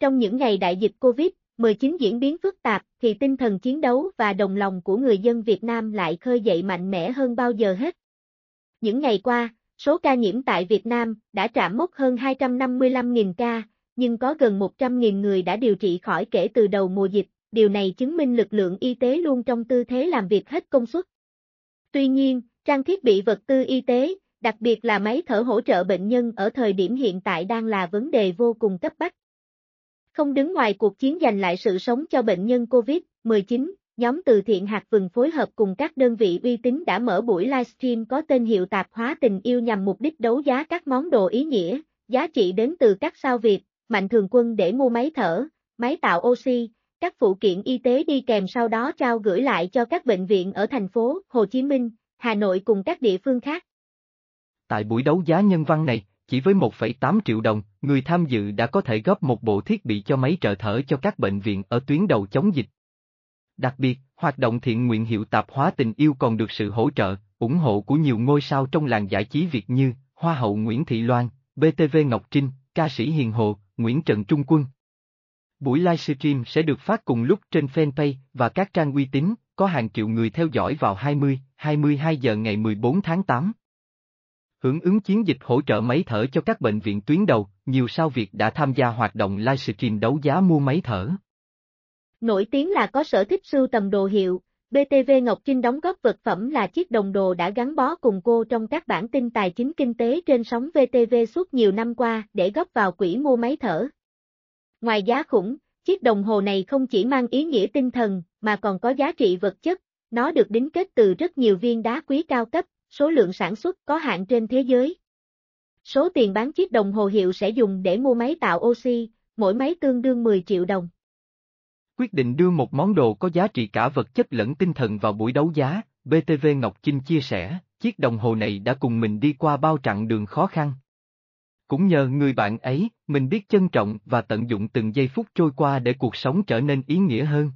Trong những ngày đại dịch COVID-19 diễn biến phức tạp thì tinh thần chiến đấu và đồng lòng của người dân Việt Nam lại khơi dậy mạnh mẽ hơn bao giờ hết. Những ngày qua, số ca nhiễm tại Việt Nam đã chạm mốc hơn 255.000 ca, nhưng có gần 100.000 người đã điều trị khỏi kể từ đầu mùa dịch, điều này chứng minh lực lượng y tế luôn trong tư thế làm việc hết công suất. Tuy nhiên, trang thiết bị vật tư y tế, đặc biệt là máy thở hỗ trợ bệnh nhân ở thời điểm hiện tại đang là vấn đề vô cùng cấp bách không đứng ngoài cuộc chiến giành lại sự sống cho bệnh nhân COVID-19, nhóm từ thiện hạt vừng phối hợp cùng các đơn vị uy tín đã mở buổi livestream có tên hiệu tạp hóa tình yêu nhằm mục đích đấu giá các món đồ ý nghĩa, giá trị đến từ các sao Việt, mạnh thường quân để mua máy thở, máy tạo oxy, các phụ kiện y tế đi kèm sau đó trao gửi lại cho các bệnh viện ở thành phố Hồ Chí Minh, Hà Nội cùng các địa phương khác. Tại buổi đấu giá nhân văn này, chỉ với 1,8 triệu đồng, người tham dự đã có thể góp một bộ thiết bị cho máy trợ thở cho các bệnh viện ở tuyến đầu chống dịch. Đặc biệt, hoạt động thiện nguyện hiệu tạp hóa tình yêu còn được sự hỗ trợ, ủng hộ của nhiều ngôi sao trong làng giải trí Việt như Hoa hậu Nguyễn Thị Loan, BTV Ngọc Trinh, ca sĩ Hiền Hồ, Nguyễn Trần Trung Quân. Buổi livestream sẽ được phát cùng lúc trên fanpage và các trang uy tín, có hàng triệu người theo dõi vào 20, 22 giờ ngày 14 tháng 8. Hưởng ứng chiến dịch hỗ trợ máy thở cho các bệnh viện tuyến đầu, nhiều sao Việt đã tham gia hoạt động livestream đấu giá mua máy thở. Nổi tiếng là có sở thích sưu tầm đồ hiệu, BTV Ngọc Trinh đóng góp vật phẩm là chiếc đồng đồ đã gắn bó cùng cô trong các bản tin tài chính kinh tế trên sóng VTV suốt nhiều năm qua để góp vào quỹ mua máy thở. Ngoài giá khủng, chiếc đồng hồ này không chỉ mang ý nghĩa tinh thần mà còn có giá trị vật chất, nó được đính kết từ rất nhiều viên đá quý cao cấp, số lượng sản xuất có hạn trên thế giới. Số tiền bán chiếc đồng hồ hiệu sẽ dùng để mua máy tạo oxy, mỗi máy tương đương 10 triệu đồng. Quyết định đưa một món đồ có giá trị cả vật chất lẫn tinh thần vào buổi đấu giá, BTV Ngọc Chinh chia sẻ, chiếc đồng hồ này đã cùng mình đi qua bao chặng đường khó khăn. Cũng nhờ người bạn ấy, mình biết trân trọng và tận dụng từng giây phút trôi qua để cuộc sống trở nên ý nghĩa hơn.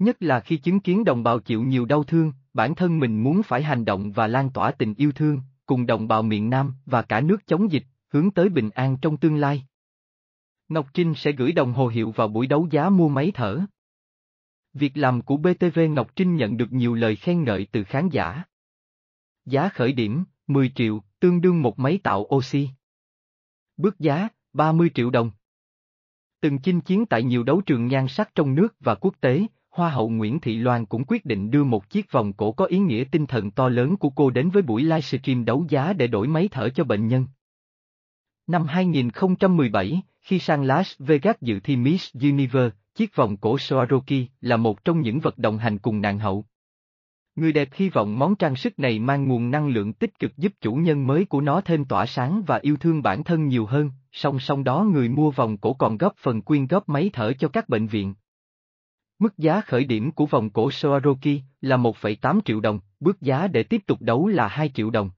Nhất là khi chứng kiến đồng bào chịu nhiều đau thương, bản thân mình muốn phải hành động và lan tỏa tình yêu thương, cùng đồng bào miền Nam và cả nước chống dịch, hướng tới bình an trong tương lai. Ngọc Trinh sẽ gửi đồng hồ hiệu vào buổi đấu giá mua máy thở. Việc làm của BTV Ngọc Trinh nhận được nhiều lời khen ngợi từ khán giả. Giá khởi điểm, 10 triệu, tương đương một máy tạo oxy. Bước giá, 30 triệu đồng. Từng chinh chiến tại nhiều đấu trường nhan sắc trong nước và quốc tế, Hoa hậu Nguyễn Thị Loan cũng quyết định đưa một chiếc vòng cổ có ý nghĩa tinh thần to lớn của cô đến với buổi livestream đấu giá để đổi máy thở cho bệnh nhân. Năm 2017, khi sang Las Vegas dự thi Miss Universe, chiếc vòng cổ Swarovski là một trong những vật đồng hành cùng nàng hậu. Người đẹp hy vọng món trang sức này mang nguồn năng lượng tích cực giúp chủ nhân mới của nó thêm tỏa sáng và yêu thương bản thân nhiều hơn, song song đó người mua vòng cổ còn góp phần quyên góp máy thở cho các bệnh viện. Mức giá khởi điểm của vòng cổ Soaroki là 1,8 triệu đồng, bước giá để tiếp tục đấu là 2 triệu đồng.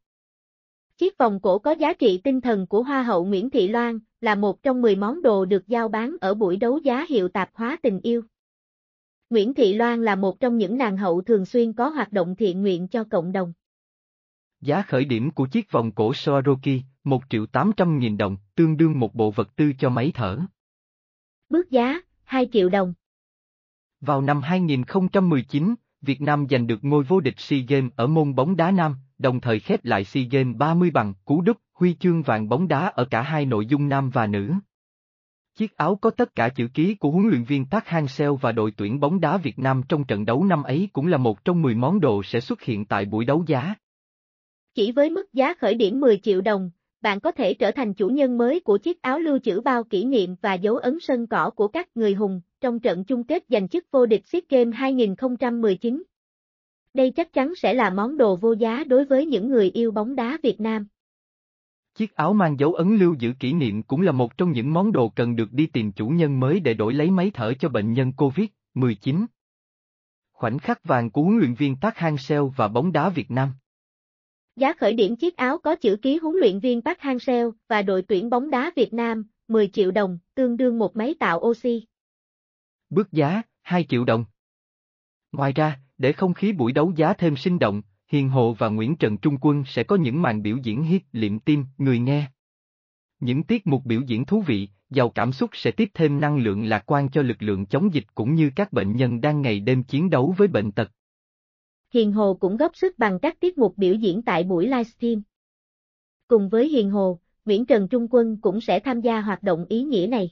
Chiếc vòng cổ có giá trị tinh thần của Hoa hậu Nguyễn Thị Loan là một trong 10 món đồ được giao bán ở buổi đấu giá hiệu tạp hóa tình yêu. Nguyễn Thị Loan là một trong những nàng hậu thường xuyên có hoạt động thiện nguyện cho cộng đồng. Giá khởi điểm của chiếc vòng cổ Swarovski, 1 triệu 800 nghìn đồng, tương đương một bộ vật tư cho máy thở. Bước giá, 2 triệu đồng. Vào năm 2019, Việt Nam giành được ngôi vô địch SEA Games ở môn bóng đá nam, đồng thời khép lại SEA Games 30 bằng cú đúc huy chương vàng bóng đá ở cả hai nội dung nam và nữ. Chiếc áo có tất cả chữ ký của huấn luyện viên Park Hang-seo và đội tuyển bóng đá Việt Nam trong trận đấu năm ấy cũng là một trong 10 món đồ sẽ xuất hiện tại buổi đấu giá. Chỉ với mức giá khởi điểm 10 triệu đồng, bạn có thể trở thành chủ nhân mới của chiếc áo lưu trữ bao kỷ niệm và dấu ấn sân cỏ của các người hùng, trong trận chung kết giành chức vô địch SEA Games 2019. Đây chắc chắn sẽ là món đồ vô giá đối với những người yêu bóng đá Việt Nam. Chiếc áo mang dấu ấn lưu giữ kỷ niệm cũng là một trong những món đồ cần được đi tìm chủ nhân mới để đổi lấy máy thở cho bệnh nhân COVID-19. Khoảnh khắc vàng của huấn luyện viên Park Hang-seo và bóng đá Việt Nam. Giá khởi điểm chiếc áo có chữ ký huấn luyện viên Park Hang-seo và đội tuyển bóng đá Việt Nam, 10 triệu đồng, tương đương một máy tạo oxy bước giá 2 triệu đồng. Ngoài ra, để không khí buổi đấu giá thêm sinh động, Hiền Hồ và Nguyễn Trần Trung Quân sẽ có những màn biểu diễn hit liệm tim người nghe. Những tiết mục biểu diễn thú vị, giàu cảm xúc sẽ tiếp thêm năng lượng lạc quan cho lực lượng chống dịch cũng như các bệnh nhân đang ngày đêm chiến đấu với bệnh tật. Hiền Hồ cũng góp sức bằng các tiết mục biểu diễn tại buổi livestream. Cùng với Hiền Hồ, Nguyễn Trần Trung Quân cũng sẽ tham gia hoạt động ý nghĩa này.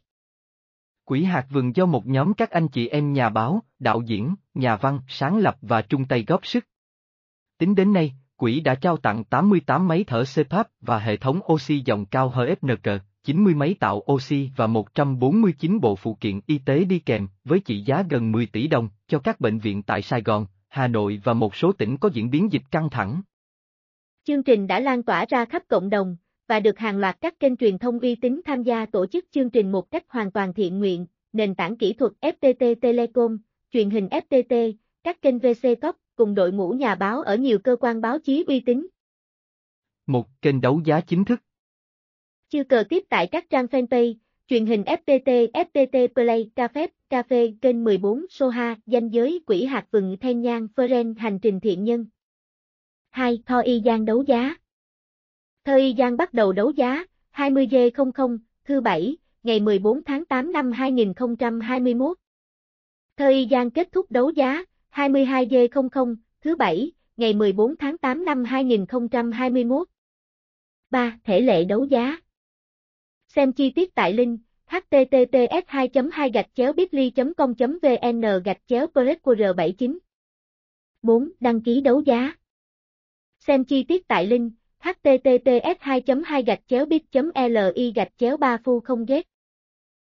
Quỷ hạt vườn do một nhóm các anh chị em nhà báo, đạo diễn, nhà văn, sáng lập và chung tay góp sức. Tính đến nay, quỹ đã trao tặng 88 máy thở CPAP và hệ thống oxy dòng cao HFNC, 90 máy tạo oxy và 149 bộ phụ kiện y tế đi kèm, với trị giá gần 10 tỷ đồng, cho các bệnh viện tại Sài Gòn, Hà Nội và một số tỉnh có diễn biến dịch căng thẳng. Chương trình đã lan tỏa ra khắp cộng đồng, và được hàng loạt các kênh truyền thông uy tín tham gia tổ chức chương trình một cách hoàn toàn thiện nguyện, nền tảng kỹ thuật FTT Telecom, truyền hình FTT, các kênh VC Top cùng đội ngũ nhà báo ở nhiều cơ quan báo chí uy tín. Một kênh đấu giá chính thức. Chiêu cờ tiếp tại các trang fanpage, truyền hình FTT, FTT Play, Cafe, Cafe, kênh 14, Soha, danh giới, quỹ hạt vừng, Thanh nhang, Ferenc, hành trình thiện nhân. 2. Tho y gian đấu giá. Thời gian bắt đầu đấu giá, 20G00, thứ Bảy, ngày 14 tháng 8 năm 2021. Thời gian kết thúc đấu giá, 22G00, thứ Bảy, ngày 14 tháng 8 năm 2021. 3. Thể lệ đấu giá Xem chi tiết tại link https 2 2 gạch chéo bitly com vn gạch chéo qr 79 4. Đăng ký đấu giá Xem chi tiết tại link https 2 2 gạch chéo bit li gạch chéo ba phu không ghét